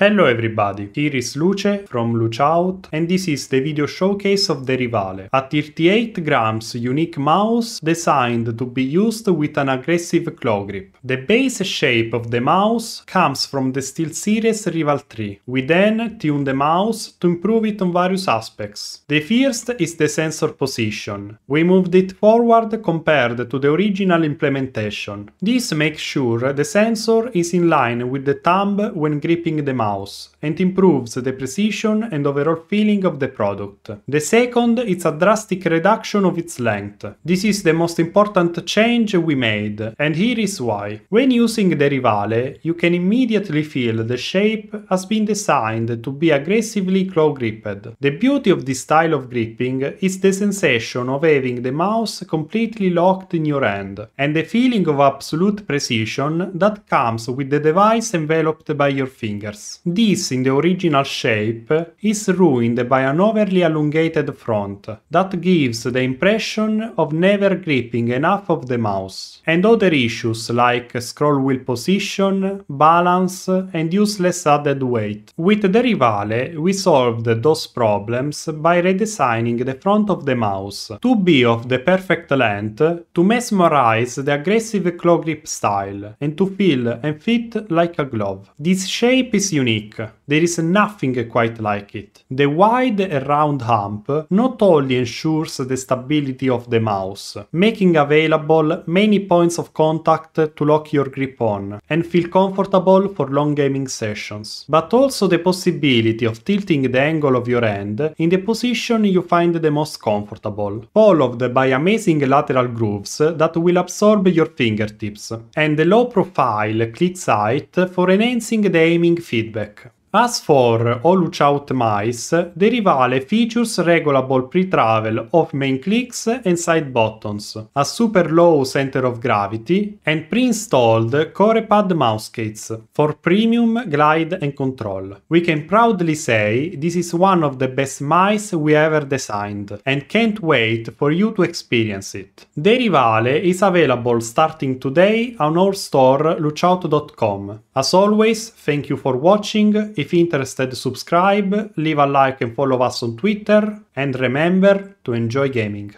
Hello everybody, here is Luce from Luceout and this is the video showcase of the Rivale, a 38 grams unique mouse designed to be used with an aggressive claw grip. The base shape of the mouse comes from the SteelSeries Rival 3. We then tune the mouse to improve it on various aspects. The first is the sensor position. We moved it forward compared to the original implementation. This makes sure the sensor is in line with the thumb when gripping the mouse mouse and improves the precision and overall feeling of the product. The second is a drastic reduction of its length. This is the most important change we made, and here is why. When using the Rivale, you can immediately feel the shape has been designed to be aggressively claw-gripped. The beauty of this style of gripping is the sensation of having the mouse completely locked in your hand, and the feeling of absolute precision that comes with the device enveloped by your fingers. This, in the original shape, is ruined by an overly elongated front that gives the impression of never gripping enough of the mouse, and other issues like scroll wheel position, balance, and useless added weight. With the Rivale, we solved those problems by redesigning the front of the mouse to be of the perfect length to mesmerize the aggressive claw grip style and to feel and fit like a glove. This shape is unique unique There is nothing quite like it. The wide and round hump not only ensures the stability of the mouse, making available many points of contact to lock your grip on and feel comfortable for long gaming sessions, but also the possibility of tilting the angle of your hand in the position you find the most comfortable, followed by amazing lateral grooves that will absorb your fingertips, and the low profile click sight for enhancing the aiming feedback. As for All-Lookout Mice, the Rivale features regulable pre-travel of main clicks and side buttons, a super low center of gravity, and pre-installed Corepad mouse kits for premium glide and control. We can proudly say this is one of the best mice we ever designed, and can't wait for you to experience it. The Rivale is available starting today on our store luciauto.com. As always, thank you for watching. If if interested, subscribe, leave a like and follow us on Twitter, and remember to enjoy gaming.